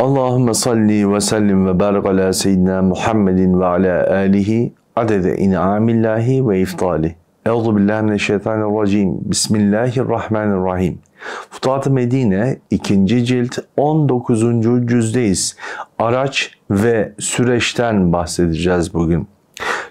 Allahümme salli ve sellim ve barik ala seyyidina Muhammedin ve ala alihi adede in'amillahi ve iftali. Euzu billahi mineşşeytanirracim. Bismillahirrahmanirrahim. Futat-ı Medine 2. cilt 19. cüzdeyiz. Araç ve süreçten bahsedeceğiz bugün.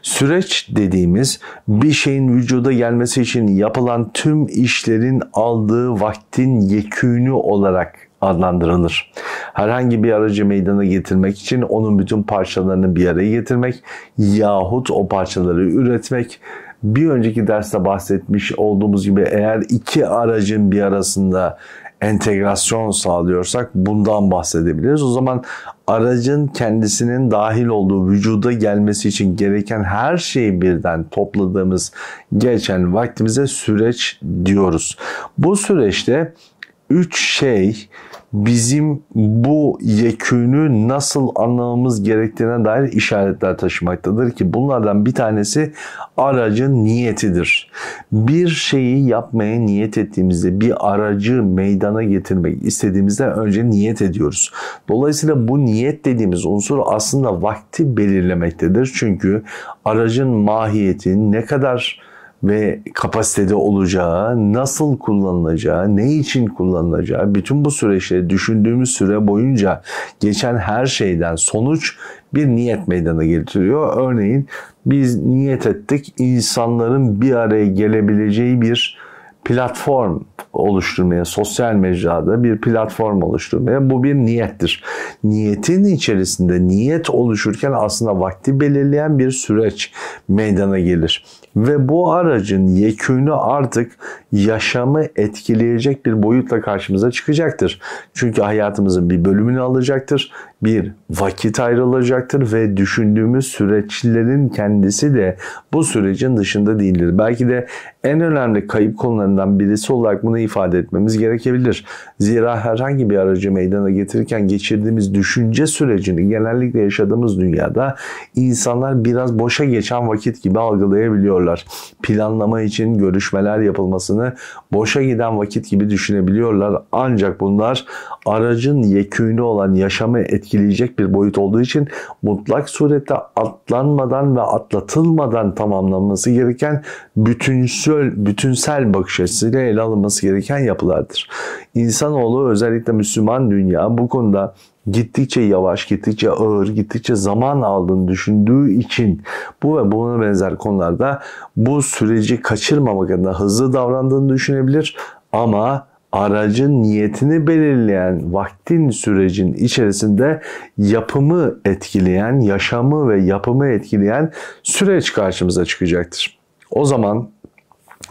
Süreç dediğimiz bir şeyin vücuda gelmesi için yapılan tüm işlerin aldığı vaktin yekünü olarak adlandırılır. Herhangi bir aracı meydana getirmek için onun bütün parçalarını bir araya getirmek yahut o parçaları üretmek bir önceki derste bahsetmiş olduğumuz gibi eğer iki aracın bir arasında entegrasyon sağlıyorsak bundan bahsedebiliriz. O zaman aracın kendisinin dahil olduğu vücuda gelmesi için gereken her şeyi birden topladığımız geçen vaktimize süreç diyoruz. Bu süreçte üç şey bizim bu yekünü nasıl anlamamız gerektiğine dair işaretler taşımaktadır ki bunlardan bir tanesi aracın niyetidir. Bir şeyi yapmaya niyet ettiğimizde bir aracı meydana getirmek istediğimizde önce niyet ediyoruz. Dolayısıyla bu niyet dediğimiz unsur aslında vakti belirlemektedir. Çünkü aracın mahiyeti ne kadar ve kapasitede olacağı, nasıl kullanılacağı, ne için kullanılacağı, bütün bu süreçte düşündüğümüz süre boyunca geçen her şeyden sonuç bir niyet meydana getiriyor. Örneğin biz niyet ettik insanların bir araya gelebileceği bir platform oluşturmaya, sosyal mecrada bir platform oluşturmaya bu bir niyettir. Niyetin içerisinde niyet oluşurken aslında vakti belirleyen bir süreç meydana gelir. Ve bu aracın yekünü artık yaşamı etkileyecek bir boyutla karşımıza çıkacaktır. Çünkü hayatımızın bir bölümünü alacaktır. Bir vakit ayrılacaktır ve düşündüğümüz süreçlerin kendisi de bu sürecin dışında değildir. Belki de en önemli kayıp konularından birisi olarak bunu olduğunu ifade etmemiz gerekebilir. Zira herhangi bir aracı meydana getirirken geçirdiğimiz düşünce sürecini genellikle yaşadığımız dünyada insanlar biraz boşa geçen vakit gibi algılayabiliyorlar. Planlama için görüşmeler yapılmasını boşa giden vakit gibi düşünebiliyorlar. Ancak bunlar aracın yekünü olan yaşamı etkileyecek bir boyut olduğu için mutlak surette atlanmadan ve atlatılmadan tamamlanması gereken bütünsel, bütünsel bakış açısıyla ele alınması gerekiyor gereken yapılardır. İnsanoğlu özellikle Müslüman dünya bu konuda gittikçe yavaş, gittikçe ağır, gittikçe zaman aldığını düşündüğü için bu ve buna benzer konularda bu süreci kaçırmamak adına hızlı davrandığını düşünebilir ama aracın niyetini belirleyen vaktin sürecin içerisinde yapımı etkileyen, yaşamı ve yapımı etkileyen süreç karşımıza çıkacaktır. O zaman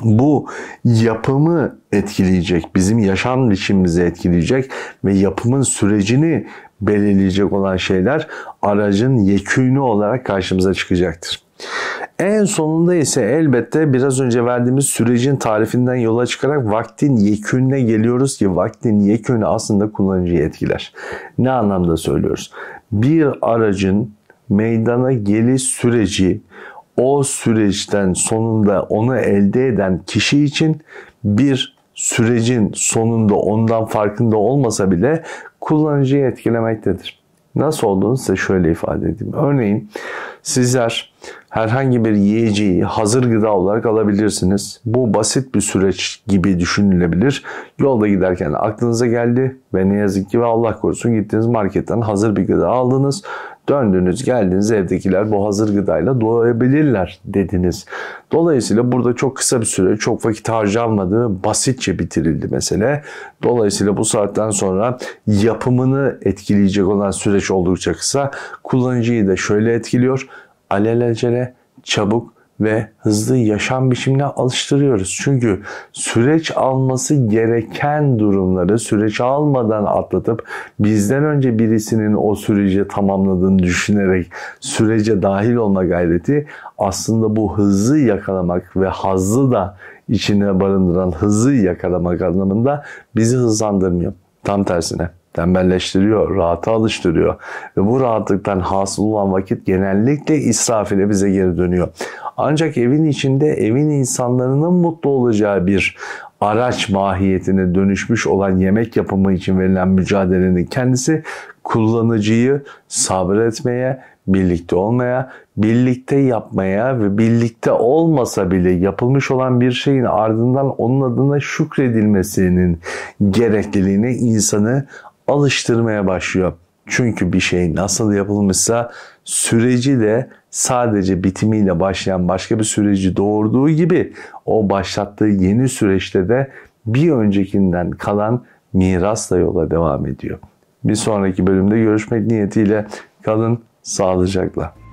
bu yapımı etkileyecek, bizim yaşam biçimimizi etkileyecek ve yapımın sürecini belirleyecek olan şeyler aracın yekünü olarak karşımıza çıkacaktır. En sonunda ise elbette biraz önce verdiğimiz sürecin tarifinden yola çıkarak vaktin yekününe geliyoruz ki vaktin yekünü aslında kullanıcıyı etkiler. Ne anlamda söylüyoruz? Bir aracın meydana geliş süreci o süreçten sonunda onu elde eden kişi için bir sürecin sonunda ondan farkında olmasa bile kullanıcıyı etkilemektedir. Nasıl olduğunu size şöyle ifade edeyim. Örneğin sizler herhangi bir yiyeceği hazır gıda olarak alabilirsiniz. Bu basit bir süreç gibi düşünülebilir. Yolda giderken aklınıza geldi ve ne yazık ki ve Allah korusun gittiğiniz marketten hazır bir gıda aldınız. Döndünüz geldiniz evdekiler bu hazır gıdayla doyabilirler dediniz. Dolayısıyla burada çok kısa bir süre çok vakit harcanmadı basitçe bitirildi mesele. Dolayısıyla bu saatten sonra yapımını etkileyecek olan süreç oldukça kısa. Kullanıcıyı da şöyle etkiliyor alelacele, çabuk ve hızlı yaşam biçimine alıştırıyoruz. Çünkü süreç alması gereken durumları süreç almadan atlatıp bizden önce birisinin o süreci tamamladığını düşünerek sürece dahil olma gayreti aslında bu hızı yakalamak ve hızlı da içine barındıran hızı yakalamak anlamında bizi hızlandırmıyor. Tam tersine tembelleştiriyor, rahata alıştırıyor. Ve bu rahatlıktan hasıl olan vakit genellikle israf ile bize geri dönüyor. Ancak evin içinde evin insanlarının mutlu olacağı bir araç mahiyetine dönüşmüş olan yemek yapımı için verilen mücadelenin kendisi kullanıcıyı sabretmeye, birlikte olmaya, birlikte yapmaya ve birlikte olmasa bile yapılmış olan bir şeyin ardından onun adına şükredilmesinin gerekliliğini insanı alıştırmaya başlıyor. Çünkü bir şey nasıl yapılmışsa süreci de sadece bitimiyle başlayan başka bir süreci doğurduğu gibi o başlattığı yeni süreçte de bir öncekinden kalan mirasla yola devam ediyor. Bir sonraki bölümde görüşmek niyetiyle kalın sağlıcakla.